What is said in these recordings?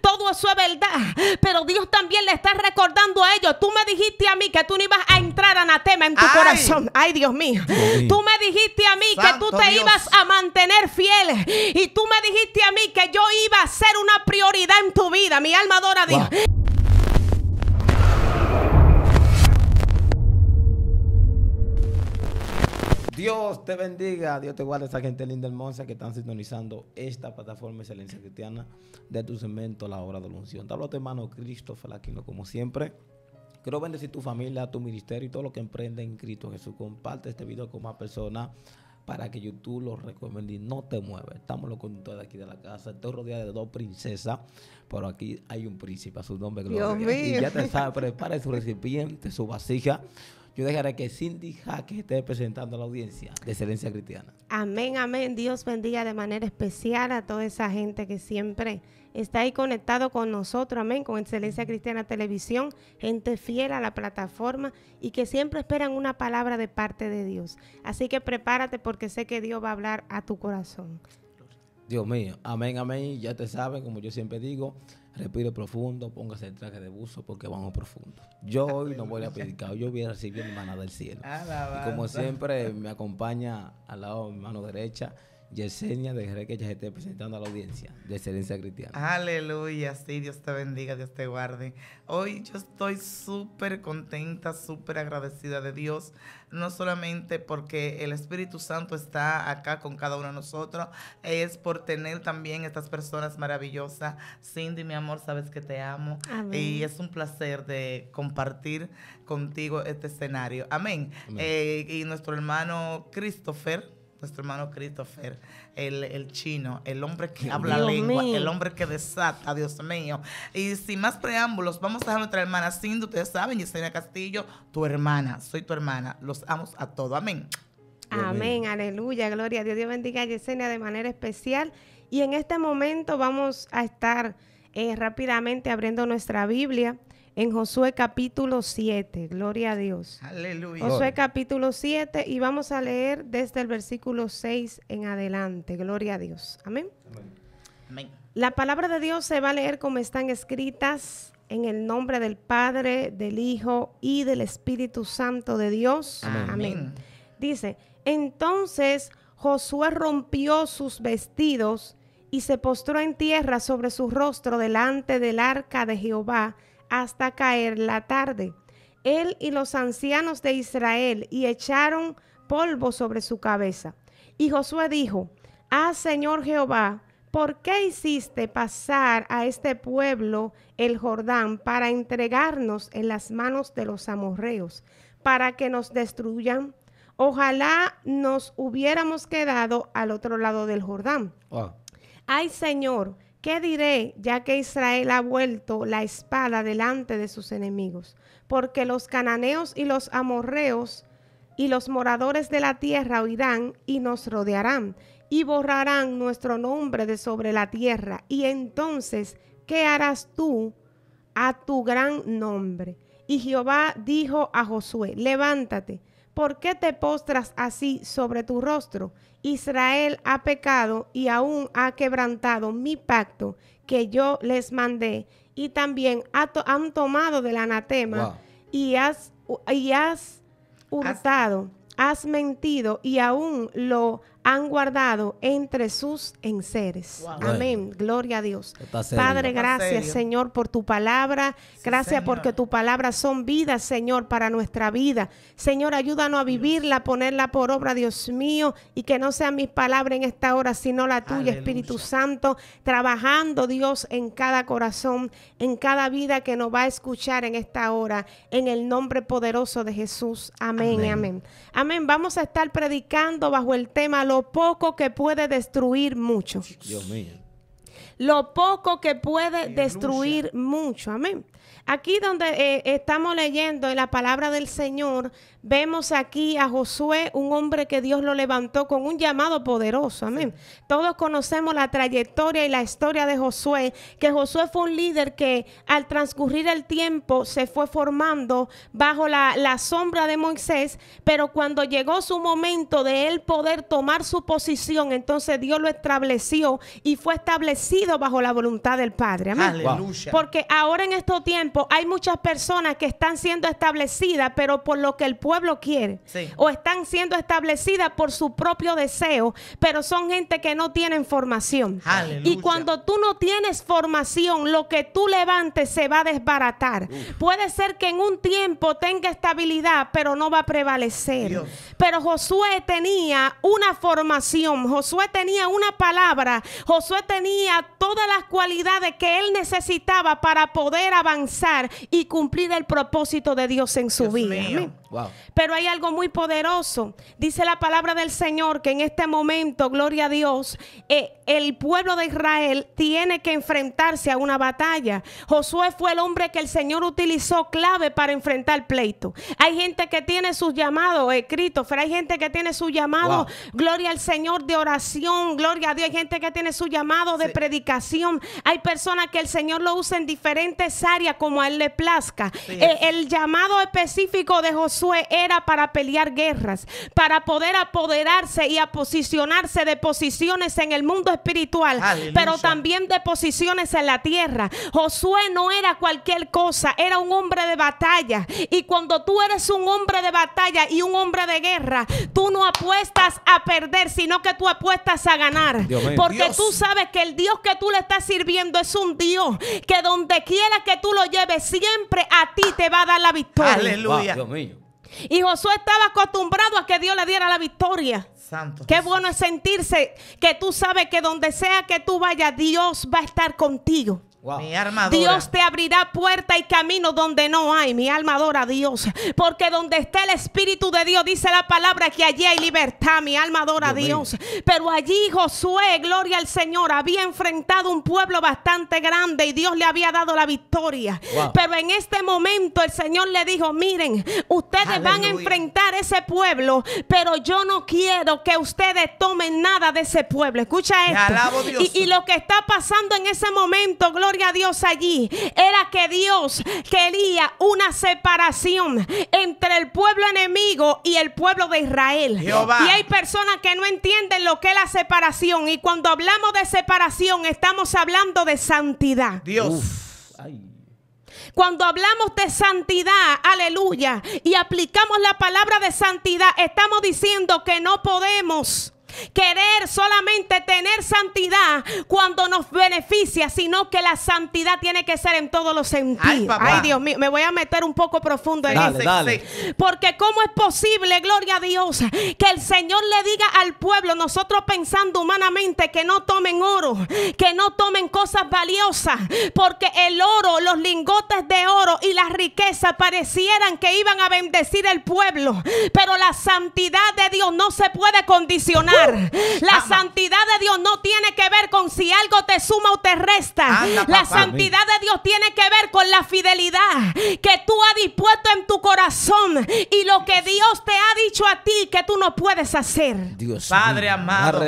Todo eso es verdad, pero Dios también le está recordando a ellos. Tú me dijiste a mí que tú no ibas a entrar anatema en tu corazón. Ay, Dios mío. Tú me dijiste a mí que tú te ibas a mantener fiel. Y tú me dijiste a mí que yo iba a ser una prioridad en tu vida. Mi alma adora a Dios. Dios te bendiga, Dios te guarde esa gente linda Monza que están sintonizando esta plataforma Excelencia Cristiana de tu cemento, la obra de la unción. Te hablo tu hermano Cristo Aquino, como siempre. Quiero bendecir tu familia, tu ministerio y todo lo que emprende en Cristo Jesús. Comparte este video con más personas para que YouTube lo recomiende y no te mueves. Estamos los conductores aquí de la casa. Estoy rodeado de dos princesas, pero aquí hay un príncipe, a su nombre Gloria. Dios mío. Y ya te sabe, prepare su recipiente, su vasija, yo dejaré que Cindy Jaque esté presentando a la audiencia de Excelencia Cristiana. Amén, amén. Dios bendiga de manera especial a toda esa gente que siempre está ahí conectado con nosotros, amén, con Excelencia Cristiana Televisión, gente fiel a la plataforma y que siempre esperan una palabra de parte de Dios. Así que prepárate porque sé que Dios va a hablar a tu corazón. Dios mío, amén, amén. Ya te saben, como yo siempre digo, Respire profundo, póngase el traje de buzo porque vamos profundo. Yo hoy no voy a predicar, yo voy a recibir mi del cielo. Y como siempre, me acompaña al lado de mi mano derecha Yesenia, dejaré que ella esté presentando a la audiencia de Excelencia Cristiana. Aleluya, sí, Dios te bendiga, Dios te guarde. Hoy yo estoy súper contenta, súper agradecida de Dios, no solamente porque el Espíritu Santo está acá con cada uno de nosotros, es por tener también estas personas maravillosas. Cindy, mi amor, sabes que te amo. Y es un placer de compartir contigo este escenario. Amén. Eh, y nuestro hermano Christopher nuestro hermano Christopher, el, chino, el hombre que habla lengua, el hombre que desata, Dios mío. Y sin más preámbulos, vamos a dejar a nuestra hermana Cindy, ustedes saben, Yesenia Castillo, tu hermana, soy tu hermana, los amo a todos, amén. Amén, aleluya, gloria a Dios, Dios bendiga a Yesenia de manera especial. Y en este momento vamos a estar eh, rápidamente abriendo nuestra Biblia en Josué capítulo 7. Gloria a Dios. Aleluya. Josué capítulo 7 y vamos a leer desde el versículo 6 en adelante. Gloria a Dios. Amén. La palabra de Dios se va a leer como están escritas en el nombre del Padre, del Hijo y del Espíritu Santo de Dios. Amén. Dice, entonces Josué rompió sus vestidos y se postró en tierra sobre su rostro delante del arca de Jehová hasta caer la tarde. Él y los ancianos de Israel y echaron polvo sobre su cabeza. Y Josué dijo, Ah, Señor Jehová, ¿por qué hiciste pasar a este pueblo el Jordán para entregarnos en las manos de los amorreos, para que nos destruyan? Ojalá nos hubiéramos quedado al otro lado del Jordán. Ah. Ay, Señor, ¿Qué diré ya que Israel ha vuelto la espada delante de sus enemigos? Porque los cananeos y los amorreos y los moradores de la tierra oirán y nos rodearán y borrarán nuestro nombre de sobre la tierra. Y entonces, ¿qué harás tú a tu gran nombre? Y Jehová dijo a Josué, levántate ¿por qué te postras así sobre tu rostro? Israel ha pecado y aún ha quebrantado mi pacto que yo les mandé, y también han tomado del anatema y, has, has hurtado, has... has mentido y aún lo han guardado entre sus enseres. Amén. Gloria a Dios. Padre, gracias Señor por tu palabra. gracias porque tu palabra son vidas, Señor, para nuestra vida. Señor, ayúdanos a vivirla, ponerla por obra, Dios mío, y que no sean mis palabras en esta hora, sino la tuya, Espíritu Santo, trabajando, Dios, en cada corazón, en cada vida que nos va a escuchar en esta hora, en el nombre poderoso de Jesús. Amén, amén. Amén. Vamos a estar predicando bajo el tema poco que puede destruir mucho. Dios mío. Lo poco que puede destruir mucho. Amén. Aquí donde eh, estamos leyendo la palabra del Señor, vemos aquí a Josué, un hombre que Dios lo levantó con un llamado poderoso. Amén. Todos conocemos la trayectoria y la historia de Josué, que Josué fue un líder que al transcurrir el tiempo se fue formando bajo la, sombra de Moisés, pero cuando llegó su momento de él poder tomar su posición, entonces Dios lo estableció y fue establecido bajo la voluntad del Padre. Amén. Porque ahora en estos tiempos, hay muchas personas que están siendo establecidas, pero por lo que el pueblo quiere. O están siendo establecidas por su propio deseo, pero son gente que no tienen formación. Y cuando tú no tienes formación, lo que tú levantes se va a desbaratar. Puede ser que en un tiempo tenga estabilidad, pero no va a prevalecer. Pero Josué tenía una formación, Josué tenía una palabra, Josué tenía todas las cualidades que él necesitaba para poder avanzar y cumplir el propósito de Dios en su vida. Amén. Pero hay algo muy poderoso. Dice la palabra del Señor que en este momento, gloria a Dios, eh, el pueblo de Israel tiene que enfrentarse a una batalla. Josué fue el hombre que el Señor utilizó clave para enfrentar pleito. Hay gente que tiene sus llamados escritos, eh, pero hay gente que tiene su llamado, gloria al Señor, de oración, gloria a Dios. Hay gente que tiene su llamado de predicación. Hay personas que el Señor lo usa en diferentes áreas como a Él le plazca. Eh, el llamado específico de Josué Josué era para pelear guerras, para poder apoderarse y posicionarse de posiciones en el mundo espiritual, pero también de posiciones en la tierra. Josué no era cualquier cosa, era un hombre de batalla. Y cuando tú eres un hombre de batalla y un hombre de guerra, tú no apuestas a perder, sino que tú apuestas a ganar. porque tú sabes que el Dios que tú le estás sirviendo es un Dios que donde quiera que tú lo lleves, siempre a ti te va a dar la victoria. Aleluya. Y Josué estaba acostumbrado a que Dios le diera la victoria. Santo. Qué bueno es sentirse que tú sabes que donde sea que tú vayas, Dios va a estar contigo. Dios te abrirá puerta y camino donde no hay. Mi alma adora a Dios. Porque donde está el Espíritu de Dios, dice la palabra que allí hay libertad. Mi alma adora a Dios. Pero allí Josué, gloria al Señor, había enfrentado un pueblo bastante grande y Dios le había dado la victoria. Pero en este momento el Señor le dijo, miren, ustedes van a enfrentar ese pueblo, pero yo no quiero que ustedes tomen nada de ese pueblo. Escucha esto. Y, y lo que está pasando en ese momento, gloria gloria a Dios allí era que Dios quería una separación entre el pueblo enemigo y el pueblo de Israel. Y hay personas que no entienden lo que es la separación. Y cuando hablamos de separación, estamos hablando de santidad. Dios. Cuando hablamos de santidad, aleluya, y aplicamos la palabra de santidad, estamos diciendo que no podemos querer solamente tener santidad cuando nos beneficia, sino que la santidad tiene que ser en todos los sentidos. Ay, Dios mío, me voy a meter un poco profundo en Porque cómo es posible, gloria a Dios, que el Señor le diga al pueblo, nosotros pensando humanamente, que no tomen oro, que no tomen cosas valiosas, porque el oro, los lingotes de oro y la riqueza parecieran que iban a bendecir el pueblo, pero la santidad de Dios no se puede condicionar. La santidad de Dios no tiene que ver con si algo te suma o te resta. la santidad de Dios tiene que ver con la fidelidad que tú has dispuesto en tu corazón y lo que Dios te ha dicho a ti que tú no puedes hacer. Dios Padre amado.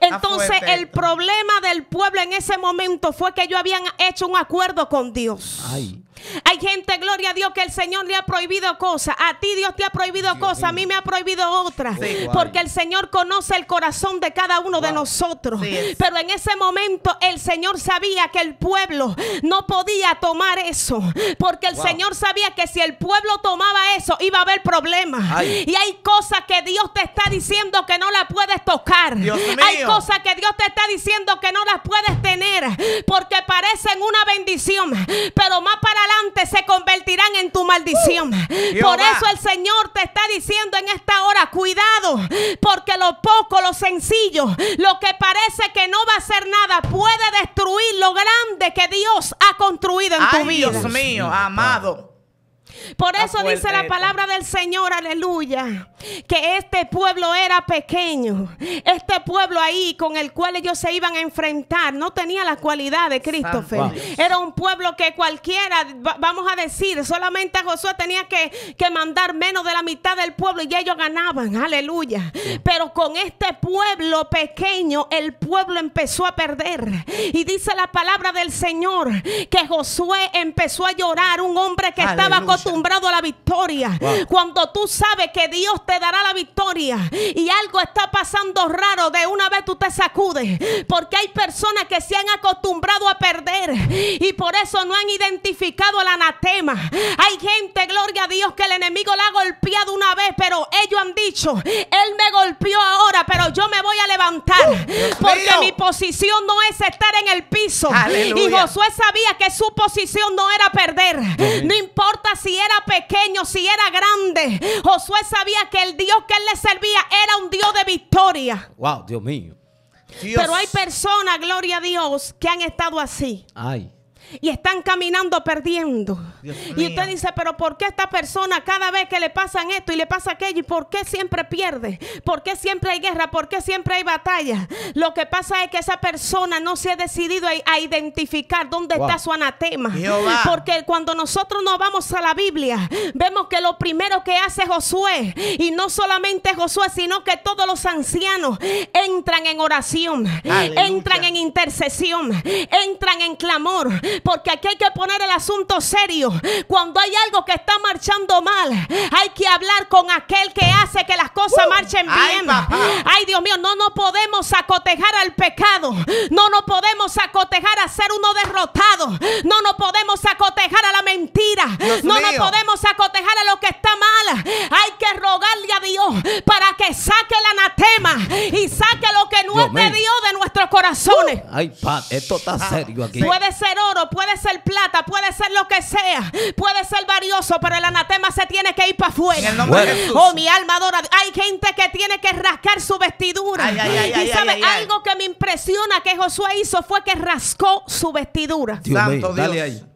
Entonces el problema del pueblo en ese momento fue que ellos habían hecho un acuerdo con Dios. Ay. Hay gente, gloria a Dios, que el Señor le ha prohibido cosas. A ti Dios te ha prohibido cosas, a mí me ha prohibido otras. porque el Señor conoce el corazón de cada uno de nosotros. Pero en ese momento el Señor sabía que el pueblo no podía tomar eso. Porque el Señor sabía que si el pueblo tomaba eso, iba a haber problemas. Y hay cosas que Dios te está diciendo que no las puedes tocar. Hay cosas que Dios te está diciendo que no las puedes tener. Porque parecen una bendición. Pero más para la se convertirán en tu maldición. Uh, Por eso el Señor te está diciendo en esta hora, cuidado, porque lo poco, lo sencillo, lo que parece que no va a ser nada, puede destruir lo grande que Dios ha construido en tu vida. Dios mío, amado. Por eso dice la palabra del Señor, aleluya, que este pueblo era pequeño. Este pueblo ahí con el cual ellos se iban a enfrentar no tenía la cualidad de Cristo Era un pueblo que cualquiera, vamos a decir, solamente Josué tenía que, mandar menos de la mitad del pueblo y ya ellos ganaban, aleluya. Pero con este pueblo pequeño, el pueblo empezó a perder. Y dice la palabra del Señor que Josué empezó a llorar, un hombre que estaba estaba acostumbrado a la victoria, cuando tú sabes que Dios te dará la victoria y algo está pasando raro, de una vez tú te sacudes, porque hay personas que se han acostumbrado a perder y por eso no han identificado el anatema. Hay gente, gloria a Dios, que el enemigo la ha golpeado una vez, pero ellos han dicho, él me golpeó ahora, pero yo me voy a levantar, uh, porque mi posición no es estar en el piso. Y Josué sabía que su posición no era perder. No importa si si era pequeño, si era grande. Josué sabía que el Dios que él le servía era un Dios de victoria. Wow, Dios mío. Pero hay personas, gloria a Dios, que han estado así. Ay y están caminando perdiendo. Y usted dice, pero ¿por qué esta persona cada vez que le pasan esto y le pasa aquello? ¿Y por qué siempre pierde? ¿Por qué siempre hay guerra? ¿Por qué siempre hay batalla? Lo que pasa es que esa persona no se ha decidido a, identificar dónde está su anatema. Porque cuando nosotros nos vamos a la Biblia, vemos que lo primero que hace Josué, y no solamente Josué, sino que todos los ancianos entran en oración, entran en intercesión, entran en clamor porque aquí hay que poner el asunto serio. Cuando hay algo que está marchando mal, hay que hablar con aquel que hace que las cosas marchen bien. Ay, Dios mío, no nos podemos acotejar al pecado. No nos podemos acotejar a ser uno derrotado. No nos podemos acotejar a la mentira. no nos podemos acotejar a lo que está mal. Hay que rogarle a Dios para que saque el anatema y saque lo que no es de Dios de nuestros corazones. ay, esto está ah, serio aquí. Puede ser oro puede ser plata, puede ser lo que sea, puede ser valioso, pero el anatema se tiene que ir para afuera. Oh, mi alma adora. Hay gente que tiene que rascar su vestidura. y sabe, algo que me impresiona que Josué hizo fue que rascó su vestidura. Santo Dale ahí.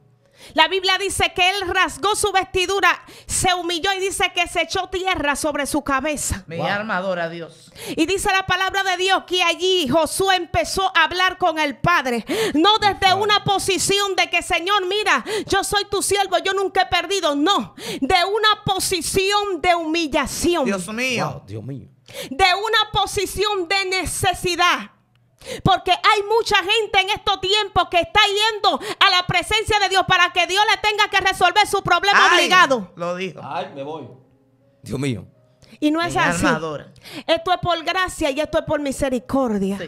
La Biblia dice que él rasgó su vestidura, se humilló y dice que se echó tierra sobre su cabeza. Mi wow. armadora, Dios. Y dice la palabra de Dios que allí Josué empezó a hablar con el Padre. No desde una posición de que, Señor, mira, yo soy tu siervo, yo nunca he perdido. No, de una posición de humillación. Dios mío. Dios mío. De una posición de necesidad porque hay mucha gente en estos tiempos que está yendo a la presencia de Dios para que Dios le tenga que resolver su problema obligado. Lo dijo. Ay, me voy. Dios mío. Y no es así. Esto es por gracia y esto es por misericordia.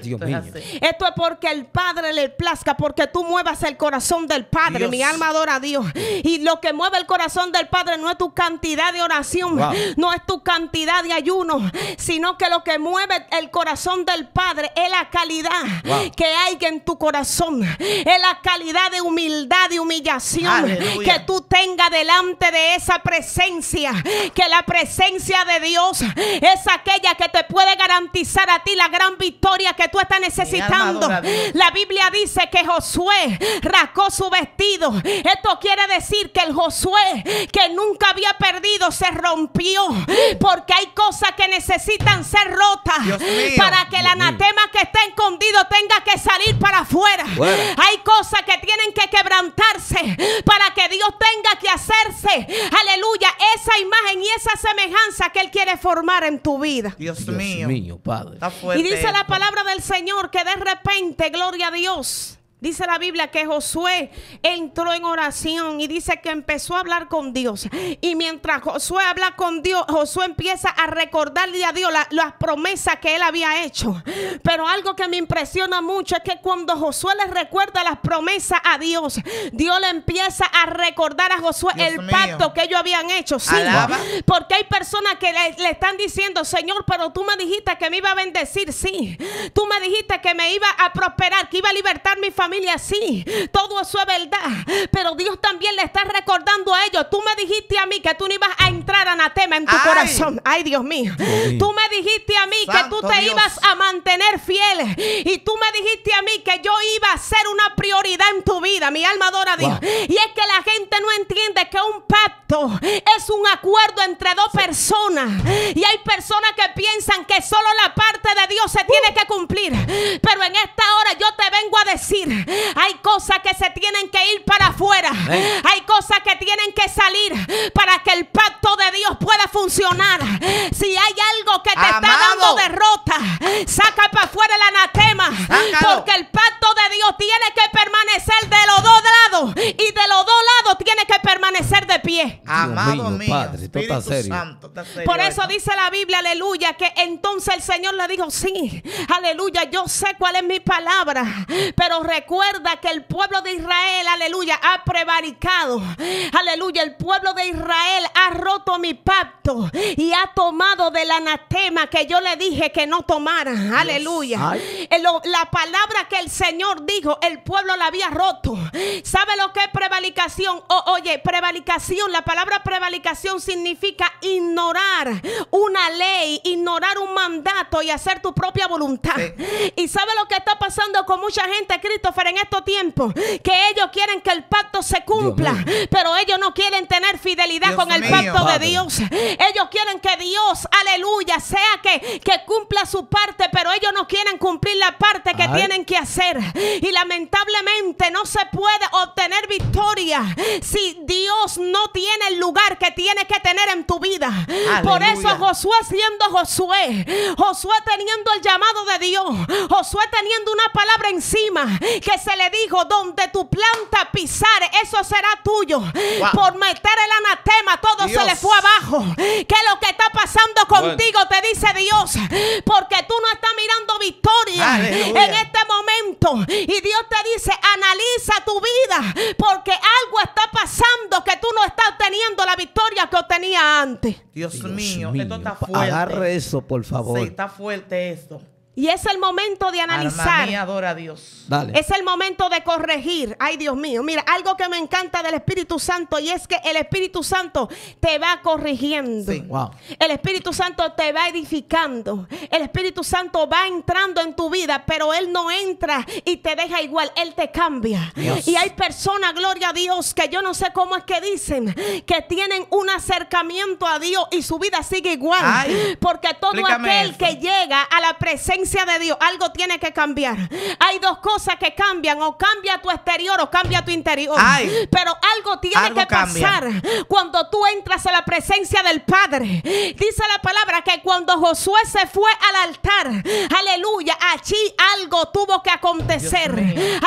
Esto es porque el Padre le plazca, porque tú muevas el corazón del Padre. Mi alma adora a Dios. Y lo que mueve el corazón del Padre no es tu cantidad de oración, no es tu cantidad de ayuno, sino que lo que mueve el corazón del Padre es la calidad que hay en tu corazón, es la calidad de humildad y humillación que tú tengas delante de esa presencia, que la presencia de Dios es aquella que te puede garantizar a ti la gran victoria que tú estás necesitando. La Biblia dice que Josué rascó su vestido. Esto quiere decir que el Josué que nunca había perdido se rompió. Porque hay cosas que necesitan ser rotas para que el anatema que está escondido tenga que salir para afuera. Hay cosas que tienen que quebrantarse para que Dios tenga que hacerse. Aleluya. Esa imagen y esa semejanza que Él quiere formar en tu vida. Dios, mío. Padre. Y dice la palabra del Señor que de repente, gloria a Dios, Dice la Biblia que Josué entró en oración y dice que empezó a hablar con Dios. Y mientras Josué habla con Dios, Josué empieza a recordarle a Dios las promesas que él había hecho. Pero algo que me impresiona mucho es que cuando Josué le recuerda las promesas a Dios, Dios le empieza a recordar a Josué el pacto que ellos habían hecho. Sí, porque hay personas que le, le están diciendo, Señor, pero tú me dijiste que me iba a bendecir, sí. Tú me dijiste que me iba a prosperar, que iba a libertar mi familia sí, todo eso es verdad. Pero Dios también le está recordando a ellos. Tú me dijiste a mí que tú no ibas a entrar anatema en tu corazón. Ay, Dios mío. Tú me dijiste a mí que tú te ibas a mantener fiel. Y tú me dijiste a mí que yo iba a ser una prioridad en tu vida. Mi alma adora a Dios. Y es que la gente no entiende que un pacto es un acuerdo entre dos personas. Y hay personas que piensan que solo la parte de Dios se tiene uh. que cumplir. Pero en esta hora yo te vengo a decir hay cosas que se tienen que ir para afuera. Hay cosas que tienen que salir para que el pacto de Dios pueda funcionar. Si hay algo que te está dando derrota, saca para afuera el anatema. Porque el pacto de Dios tiene que permanecer de los dos y de los dos lados tiene que permanecer de pie. Amado mío, Por eso dice la Biblia, aleluya, que entonces el Señor le dijo, sí, aleluya, yo sé cuál es mi palabra, pero recuerda que el pueblo de Israel, aleluya, ha prevaricado. Aleluya, el pueblo de Israel ha roto mi pacto y ha tomado del anatema que yo le dije que no tomara. Aleluya. Eh, la palabra que el Señor dijo, el pueblo la había roto. ¿Sabe sabe lo que es prevaricación? O, oye, prevaricación, la palabra prevaricación significa ignorar una ley, ignorar un mandato y hacer tu propia voluntad. Y sabe lo que está pasando con mucha gente, Christopher, en estos tiempos, que ellos quieren que el pacto se cumpla, pero ellos no quieren tener fidelidad con el pacto de Dios. Ellos quieren que Dios, aleluya, sea que, que cumpla su parte, pero ellos no quieren cumplir la parte que tienen que hacer. Y lamentablemente no se puede obtener tener victoria si Dios no tiene el lugar que tiene que tener en tu vida. Por eso Josué siendo Josué, Josué teniendo el llamado de Dios, Josué teniendo una palabra encima que se le dijo, donde tu planta pisar, eso será tuyo. Por meter el anatema, todo se le fue abajo. Que lo que está pasando contigo te dice Dios, porque tú no estás mirando victoria en este momento. Y Dios te dice, analiza tu vida porque algo está pasando que tú no estás teniendo la victoria que obtenía antes. Dios, mío, esto está fuerte. Agarre eso, por favor. Sí, está fuerte esto. Y es el momento de analizar. Dios. Es el momento de corregir. Ay, Dios mío. Mira, algo que me encanta del Espíritu Santo y es que el Espíritu Santo te va corrigiendo. El Espíritu Santo te va edificando. El Espíritu Santo va entrando en tu vida, pero Él no entra y te deja igual. Él te cambia. Y hay personas, gloria a Dios, que yo no sé cómo es que dicen que tienen un acercamiento a Dios y su vida sigue igual. Porque todo aquel que llega a la presencia de Dios, algo tiene que cambiar. Hay dos cosas que cambian, o cambia tu exterior o cambia tu interior. Pero algo tiene que pasar cuando tú entras a la presencia del Padre. Dice la palabra que cuando Josué se fue al altar, aleluya, allí algo tuvo que acontecer.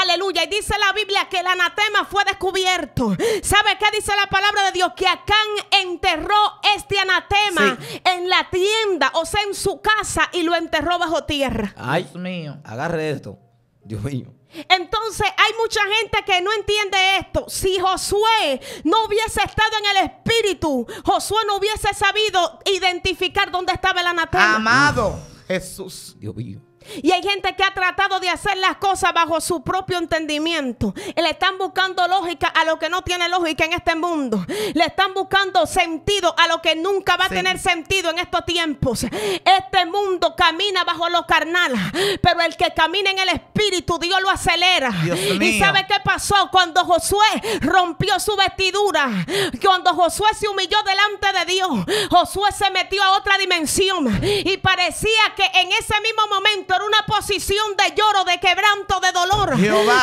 Aleluya. Y dice la Biblia que el anatema fue descubierto. ¿Sabe qué dice la palabra de Dios? Que Acán enterró este anatema en la tienda, o sea, en su casa y lo enterró bajo tierra. Ay, Dios mío. Agarre esto. Dios mío. Entonces hay mucha gente que no entiende esto. Si Josué no hubiese estado en el espíritu, Josué no hubiese sabido identificar dónde estaba la anatema. Amado Jesús. Dios mío. Y hay gente que ha tratado de hacer las cosas bajo su propio entendimiento. le están buscando lógica a lo que no tiene lógica en este mundo. Le están buscando sentido a lo que nunca va a tener sentido en estos tiempos. Este mundo camina bajo lo carnal. Pero el que camina en el espíritu, Dios lo acelera. y sabe qué pasó cuando Josué rompió su vestidura. Cuando Josué se humilló delante de Dios, Josué se metió a otra dimensión. Y parecía que en ese mismo momento era una posición de lloro, de quebranto, de dolor.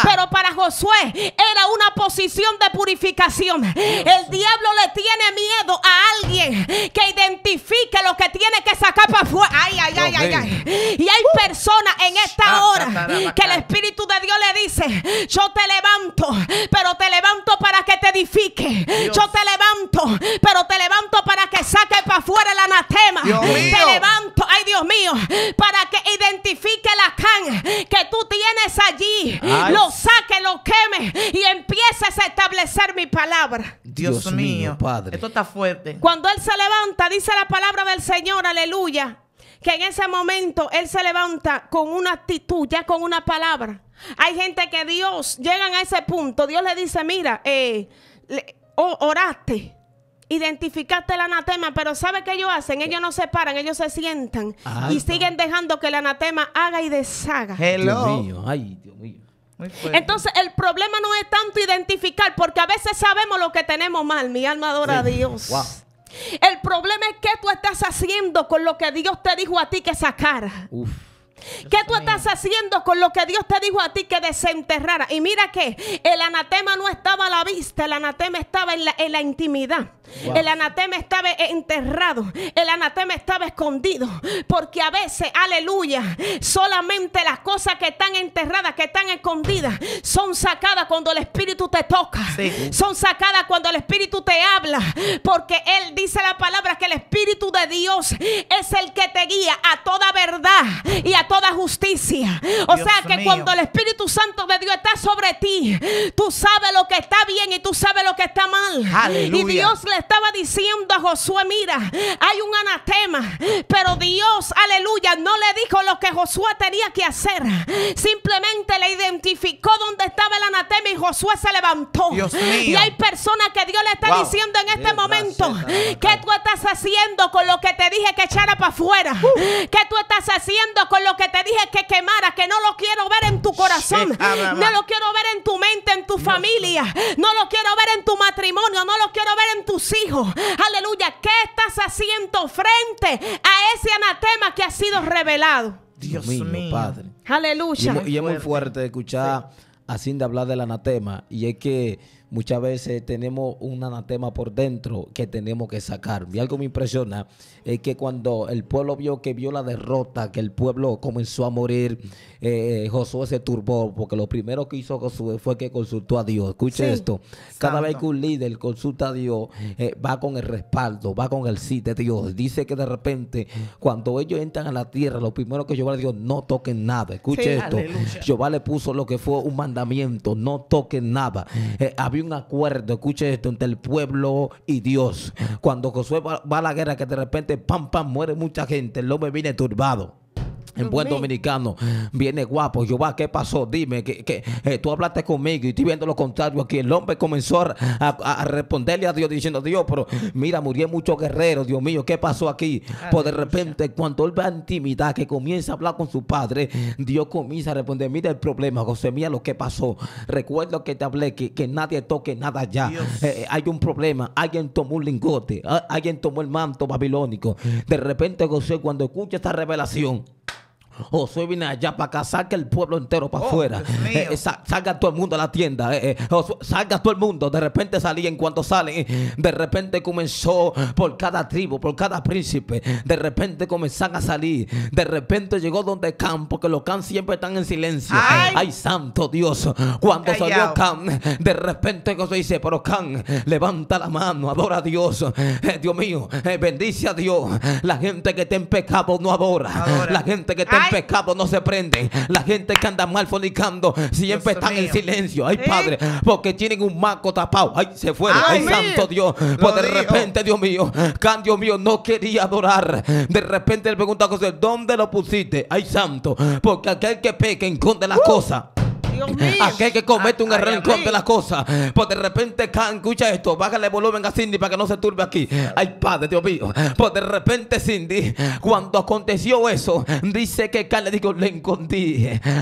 Pero para Josué era una posición de purificación. El diablo le tiene miedo a alguien que identifique lo que tiene que sacar para afuera. Ay, ay, ay, ay, Y hay uh. personas en esta ah, hora que el Espíritu de Dios le dice, yo te levanto, pero te levanto para que te edifique. Yo te levanto, pero te levanto para que saque para afuera el anatema. te levanto, ay Dios mío, para que identifique que la can que tú tienes allí, lo saque, lo queme y empieces a establecer mi palabra. Dios, mío, Padre. Esto está fuerte. Cuando Él se levanta, dice la palabra del Señor, aleluya, que en ese momento Él se levanta con una actitud, ya con una palabra. Hay gente que Dios, llegan a ese punto, Dios le dice, mira, eh, oh, oraste identificaste el anatema, pero ¿sabe qué ellos hacen? Ellos no se paran, ellos se sientan y siguen dejando que el anatema haga y deshaga. Dios mío. Ay, Dios mío. Entonces el problema no es tanto identificar, porque a veces sabemos lo que tenemos mal. Mi alma adora a Dios. El problema es que tú estás haciendo con lo que Dios te dijo a ti que sacara. Uf. ¿Qué tú estás haciendo con lo que Dios te dijo a ti que desenterrara? Y mira que el anatema no estaba a la vista, el anatema estaba en la, intimidad. El anatema estaba enterrado, el anatema estaba escondido, porque a veces, aleluya, solamente las cosas que están enterradas, que están escondidas, son sacadas cuando el Espíritu te toca, son sacadas cuando el Espíritu te habla, porque Él dice la palabra que el Espíritu Dios es el que te guía a toda verdad y a toda justicia. O sea que cuando el Espíritu Santo de Dios está sobre ti, tú sabes lo que está bien y tú sabes lo que está mal. Y Dios le estaba diciendo a Josué, mira, hay un anatema, pero Dios, aleluya, no le dijo lo que Josué tenía que hacer. Simplemente le identificó dónde estaba el anatema y Josué se levantó. Y hay personas que Dios le está diciendo en este momento, que tú estás haciendo con lo que te dije que echara para afuera. Uh. que ¿Qué tú estás haciendo con lo que te dije que quemara? Que no lo quiero ver en tu corazón. Ah, no lo quiero ver en tu mente, en tu familia. No lo quiero ver en tu matrimonio. No lo quiero ver en tus hijos. Aleluya. ¿Qué estás haciendo frente a ese anatema que ha sido revelado? Dios, mío, Padre. Aleluya. Y, es muy fuerte escuchar a Cindy hablar del anatema. Y es que muchas veces tenemos un anatema por dentro que tenemos que sacar. Y algo me impresiona es que cuando el pueblo vio que vio la derrota, que el pueblo comenzó a morir, eh, Josué se turbó, porque lo primero que hizo Josué fue que consultó a Dios. Escuche esto, cada vez que un líder consulta a Dios, eh, va con el respaldo, va con el sí de Dios. Dice que de repente, cuando ellos entran a la tierra, lo primero que Jehová le dijo, no toquen nada. Escuche esto, Jehová le puso lo que fue un mandamiento, no toquen nada. Eh, había un acuerdo, escuche esto, entre el pueblo y Dios. Cuando Josué va, va a la guerra, que de repente, pam, pam, muere mucha gente, el hombre viene turbado en buen dominicano. Viene guapo. Yo, va, ¿qué pasó? Dime, que, que eh, tú hablaste conmigo y estoy viendo lo contrario aquí. El hombre comenzó a, a, responderle a Dios diciendo, Dios, pero mira, murió muchos guerreros, Dios mío, ¿qué pasó aquí? Pues de repente, cuando él va a intimidad, que comienza a hablar con su padre, Dios comienza a responder, mira el problema, José, mira lo que pasó. Recuerdo que te hablé, que, nadie toque nada ya. Eh, eh, hay un problema, alguien tomó un lingote, alguien tomó el manto babilónico. De repente, José, cuando escucha esta revelación, Josué oh, viene allá para acá, saca el pueblo entero para oh, afuera. Eh, eh, salga todo el mundo a la tienda. Eh, oh, salga todo el mundo. De repente salí en cuanto salen. De repente comenzó por cada tribu, por cada príncipe. De repente comenzaron a salir. De repente llegó donde Cam, porque los Can siempre están en silencio. Ay, santo Dios. Cuando salió Cam, de repente Josué dice, pero Can levanta la mano, adora a Dios. Dios mío, bendice a Dios. La gente que está en pecado no adora. La gente que está Pecado no se prende, La gente que anda mal fornicando siempre están en silencio. Ay, Padre, porque tienen un maco tapado. Ay, se fue, Ay, santo Dios. Pues de repente, Dios mío, can Dios mío, no quería adorar. De repente le pregunta a José, ¿dónde lo pusiste? Ay, santo, porque aquel que peca en contra de las uh. cosas Aquel que comete ah, un error en de las cosas. Pues de repente, can, escucha esto. Bájale volumen a Cindy para que no se turbe aquí. Ay, padre, Dios mío. Pues de repente, Cindy, cuando aconteció eso, dice que Can le dijo le encontré.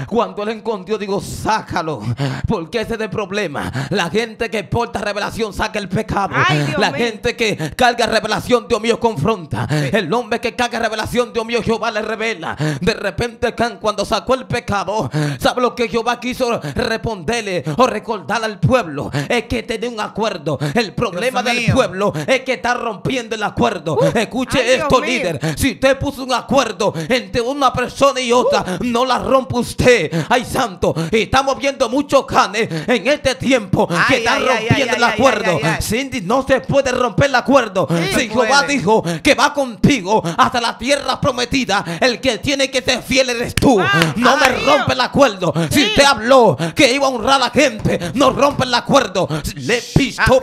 Cuando le encondió digo, sácalo. Porque ese es el problema. La gente que porta revelación saca el pecado. la gente que carga revelación, Dios mío, confronta. El hombre que carga revelación, Dios mío, Jehová le revela. De repente, Can, cuando sacó el pecado, ¿sabe lo que Jehová quiso? responderle o recordar al pueblo es que tiene un acuerdo. El problema del pueblo es que está rompiendo el acuerdo. Uh, Escuche esto, líder. Si usted puso un acuerdo entre una persona y otra, uh. no la rompe usted. Ay, santo. Estamos viendo muchos canes en este tiempo que está rompiendo el acuerdo. Cindy, no se puede romper el acuerdo. si Jehová dijo que va contigo hasta la tierra prometida, el que tiene que ser fiel eres tú. Ah, no me rompe el acuerdo. Si te habló que iba a honrar a la gente. No rompe el acuerdo. Le pisto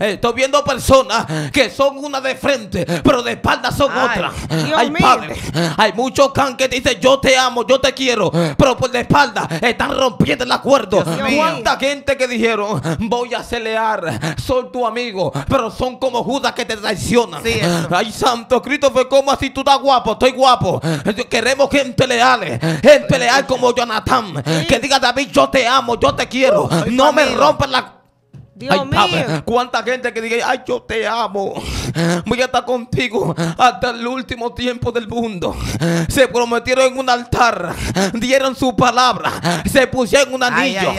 Estoy viendo personas que son una de frente, pero de espalda son otras. Hay muchos can que dicen yo te amo, yo te quiero, pero por de espalda están rompiendo el acuerdo. ¿Cuánta gente que dijeron voy a celear, soy tu amigo, pero son como Judas que te traicionan? Ay, Santo Cristo fue como así tú estás guapo, estoy guapo. Queremos gente leal, gente leal como Jonathan, Que diga David, yo te amo, yo te quiero. no me rompas la... ay, mío. cuánta gente que diga, ay, yo te amo. Voy a estar contigo hasta el último tiempo del mundo. Se prometieron en un altar, dieron su palabra, se pusieron un anillo.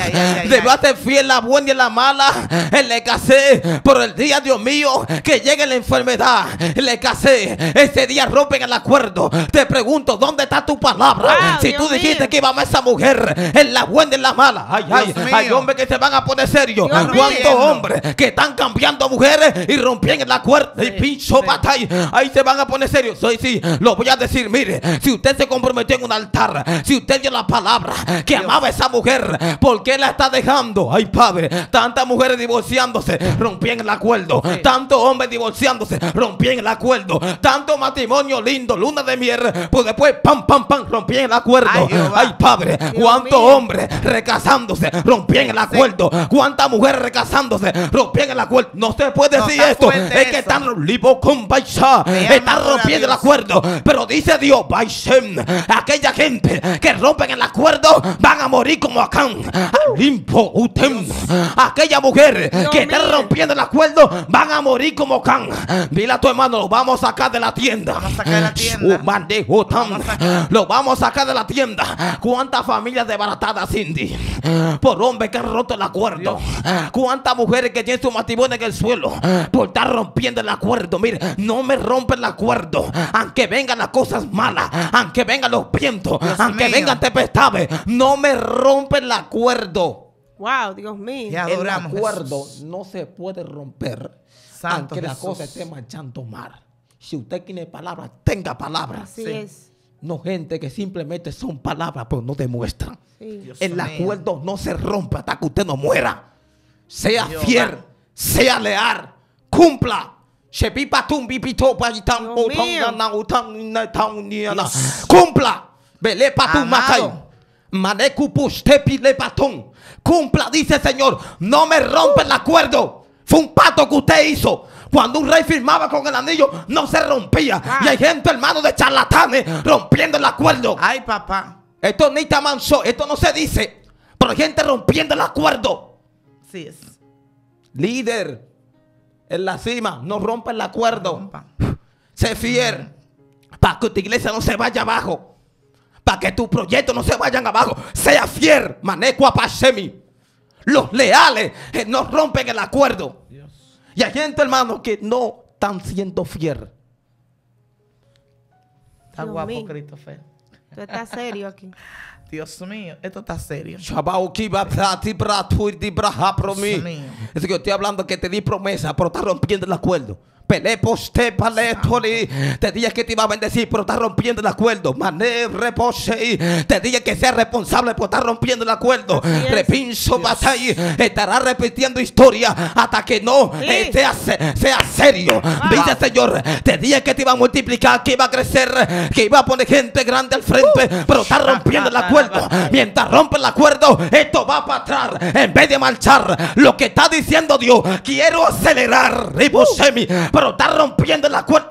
Debate fiel la buena y la mala. Le casé por el día, Dios mío, que llegue la enfermedad. Le casé. Ese día rompen el acuerdo. Te pregunto, ¿dónde está tu palabra? si tú dijiste que iba a esa mujer en la buena y en la mala. Ay, hay hombres que se van a poner serios. ¿Cuántos hombres que están cambiando mujeres y rompiendo el acuerdo? Y pincho batalla. Ahí se van a poner serios. Soy sí, lo voy a decir. Mire, si usted se comprometió en un altar, si usted dio la palabra que amaba a esa mujer, ¿por qué la está dejando? Ay, padre, tantas mujeres divorciándose, rompían el acuerdo. Tantos hombres divorciándose, rompían el acuerdo. Tanto matrimonio lindo, luna de miel, pues después pam, pam, pam, rompían el acuerdo. Ay, padre, cuántos hombres recasándose, rompían el acuerdo. Cuántas mujeres recasándose, rompían el acuerdo. No se puede decir esto. es que están están libo con está rompiendo el acuerdo. Pero dice Dios, Baisem, aquella gente que rompen el acuerdo van a morir como Acán, Limpo Utem. Aquella mujer que está rompiendo el acuerdo van a morir como Acán. Dile a tu hermano, lo vamos a sacar de la tienda. Lo vamos a sacar de la tienda. ¿Cuántas familias desbaratadas, Cindy? Por hombre que han roto el acuerdo. ¿Cuántas mujeres que tienen su matrimonio en el suelo? Por estar rompiendo el acuerdo acuerdo. Mire, no me rompe el acuerdo. Aunque vengan las cosas malas, aunque vengan los vientos, aunque vengan tempestades, no me rompe el acuerdo. Wow, Dios mío. el acuerdo no se puede romper Santo aunque la cosa esté manchando mal Si usted tiene palabras, tenga palabras. no gente que simplemente son palabras, pero no demuestran. El acuerdo no se rompe hasta que usted no muera. Sea fiel, sea leal, cumpla. Cumpla. Vele patum macay. le patón. Cumpla, dice Señor. No me rompe el acuerdo. Fue un pato que usted hizo. Cuando un rey firmaba con el anillo, no se rompía. Ah. Y hay gente, hermano, de charlatanes rompiendo el acuerdo. Ay, papá. Esto ni manso, esto no se dice. Pero hay gente rompiendo el acuerdo. Sí es. Líder, en la cima, no rompa el acuerdo. sé fiel para que tu iglesia no se vaya abajo. Para que tu proyecto no se vayan abajo. Sea fiel, maneco apachemi. Los leales eh, no rompen el acuerdo. Y hay gente, hermano, que no están siendo fiel. Está guapo, Tú estás serio aquí. Dios mío, esto está serio. Dios Es que yo estoy hablando que te di promesa, pero estás rompiendo el acuerdo. Peleposte paletoli. Te dije que te iba a bendecir, pero está rompiendo el acuerdo. Mané repose. Te dije que sea responsable, por estar rompiendo el acuerdo. Repinso ahí Estará repitiendo historia hasta que no eh, sea, serio. Ah. Señor, te dije que te iba a multiplicar, que iba a crecer, que iba a poner gente grande al frente, uh. pero está rompiendo el acuerdo. Mientras rompe el acuerdo, esto va para atrás en vez de marchar. Lo que está diciendo Dios, quiero acelerar. Uh pero está rompiendo el acuerdo.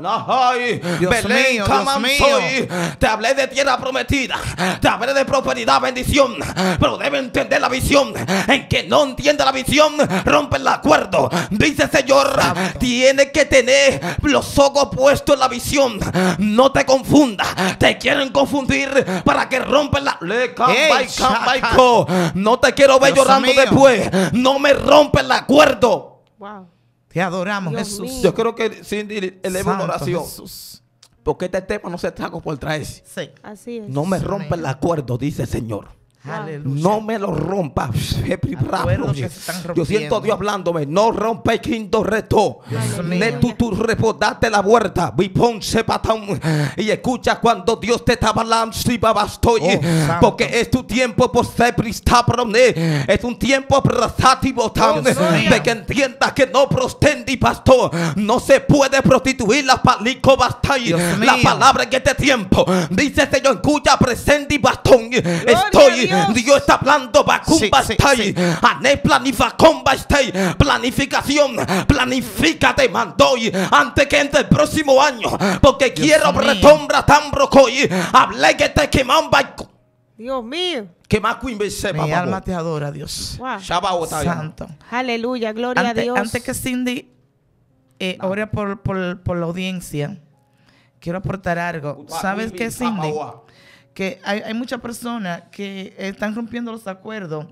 Dios mío, Dios mío. Te hablé de tierra prometida, te hablé de prosperidad, bendición, pero debe entender la visión. En que no entiende la visión, rompe el acuerdo. Dice Señor, tiene que tener los ojos puestos en la visión. No te confunda, te quieren confundir para que rompen la. no te quiero ver llorando después. No me rompe el acuerdo. Wow. Te adoramos, Jesús. Yo creo que Cindy eleva una oración. Porque este tema no se trajo por traerse. Sí. No me rompa el acuerdo, dice el Señor. No me lo rompa. Yo siento a Dios hablándome. No rompe quinto reto. De tú, tú date la vuelta. Y escucha cuando Dios te está hablando. Oh, Porque es tu tiempo. Pues, eh. Es un tiempo de que entiendas que no prostendi pastor. No se puede prostituir la palico La palabra en este tiempo. Dice Señor, escucha presente y bastón. Estoy Dios. está hablando Bakumbastai. Ane combastei, Planificación. Planifica te antes que entre el próximo año. Porque quiero retombra tan rocoy, Hablé que te queman Dios mío. Que más Mi alma te adora, Dios. Wow. Santo. Aleluya, gloria a Dios. Antes que Cindy eh, ore por, por, por, la audiencia, quiero aportar algo. ¿Sabes qué, Cindy? que hay, hay muchas personas que están rompiendo los acuerdos.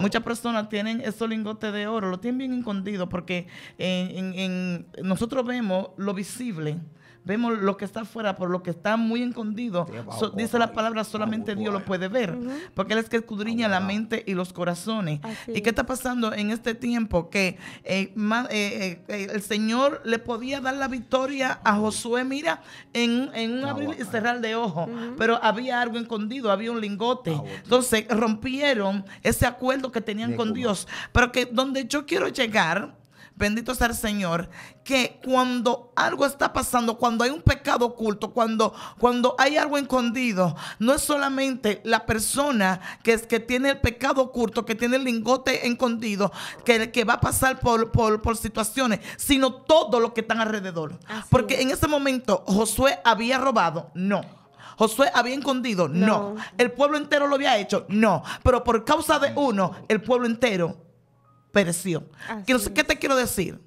Muchas personas tienen esos lingotes de oro, lo tienen bien escondido porque en, nosotros vemos lo visible vemos lo que está afuera, por lo que está muy escondido, dice la palabra, solamente Dios lo puede ver, porque Él es que escudriña la mente y los corazones. ¿Y qué está pasando en este tiempo? Que eh, eh, eh, el Señor le podía dar la victoria a Josué, mira, en, un abrir y cerrar de ojo pero había algo escondido, había un lingote. Ah, Entonces rompieron ese acuerdo que tenían con Dios, pero que donde yo quiero llegar bendito sea el Señor, que cuando algo está pasando, cuando hay un pecado oculto, cuando, cuando hay algo escondido, no es solamente la persona que, es, que tiene el pecado oculto, que tiene el lingote escondido, que, que va a pasar por, por, situaciones, sino todo lo que están alrededor. Porque en ese momento Josué había robado, no. Josué había escondido, no. El pueblo entero lo había hecho, no. Pero por causa de uno, el pueblo entero Quiero sé ¿Qué te quiero decir?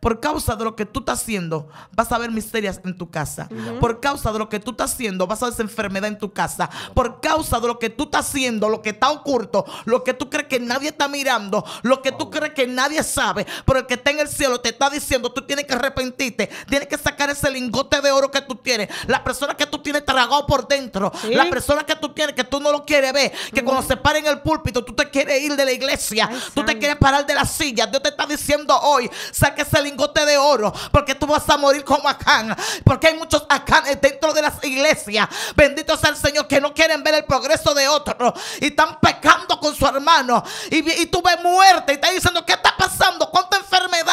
Por causa de lo que tú estás haciendo, vas a ver misterias en tu casa. Por causa de lo que tú estás haciendo, vas a ver enfermedad en tu casa. Por causa de lo que tú estás haciendo, lo que está oculto, lo que tú crees que nadie está mirando, lo que tú crees que nadie sabe, pero el que está en el cielo te está diciendo, tú tienes que arrepentirte, tienes que sacar ese lingote de oro que tú tienes, la persona que tú tienes tragado por dentro, la persona que tú tienes que tú no lo quieres ver, que cuando se pare en el púlpito tú te quieres ir de la iglesia, tú te quieres parar de la silla. Dios te está diciendo hoy, saque el lingote de oro, porque tú vas a morir como Acán, porque hay muchos Acán dentro de las iglesias. Bendito sea el Señor que no quieren ver el progreso de otro y están pecando con su hermano. Y, tuve tú ves muerte y está diciendo, ¿qué está pasando? ¿Cuánta enfermedad?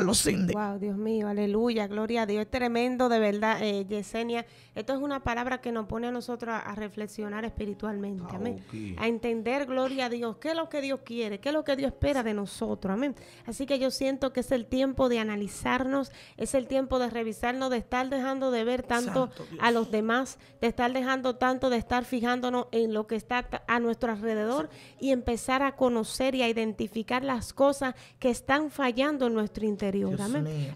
los Dios mío, aleluya, gloria a Dios. Es tremendo, de verdad, eh, Yesenia. Esto es una palabra que nos pone a nosotros a, reflexionar espiritualmente, ah, amén. A entender, gloria a Dios, qué es lo que Dios quiere, qué es lo que Dios espera de nosotros, amén. Así que yo siento que es el tiempo de analizarnos, es el tiempo de revisarnos, de estar dejando de ver tanto a los demás, de estar dejando tanto, de estar fijándonos en lo que está a nuestro alrededor y empezar a conocer y a identificar las cosas que están fallando en nuestro interior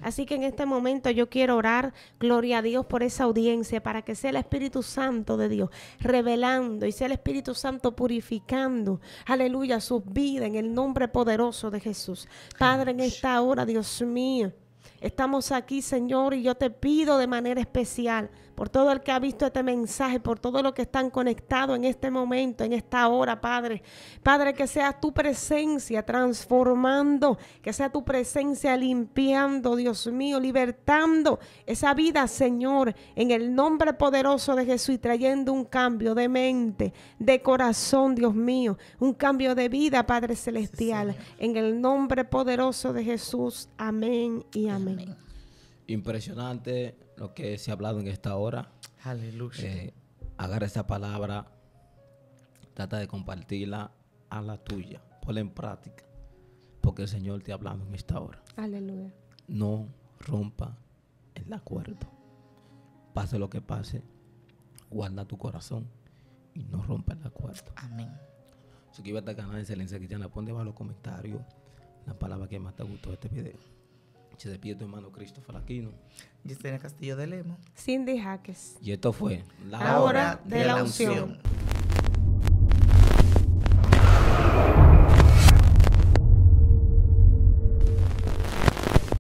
Así que en este momento yo quiero orar, gloria a Dios, por esa audiencia, para que sea el Espíritu Santo de Dios revelando y sea el Espíritu Santo purificando, aleluya, sus vidas en el nombre poderoso de Jesús. Padre, en esta hora, Dios mío, estamos aquí, Señor, y yo te pido de manera especial por todo el que ha visto este mensaje, por todo lo que están conectados en este momento, en esta hora, Padre. Padre, que sea tu presencia transformando, que sea tu presencia limpiando, Dios mío, libertando esa vida, Señor, en el nombre poderoso de Jesús y trayendo un cambio de mente, de corazón, Dios mío, un cambio de vida, Padre Celestial, en el nombre poderoso de Jesús. Amén y amén. Impresionante lo que se ha hablado en esta hora. Aleluya. Eh, agarra esa palabra, trata de compartirla a la tuya, ponla en práctica, porque el Señor te ha hablado en esta hora. Aleluya. No rompa el acuerdo. Pase lo que pase, guarda tu corazón y no rompa el acuerdo. Amén. Suscríbete al canal de Excelencia Cristiana, pon debajo los comentarios la palabra que más te gustó de este video. Se despide tu hermano Cristóbal Aquino. Gisela Castillo de Lemo. Cindy Jaques. Y esto fue La, Hora de, la, unción.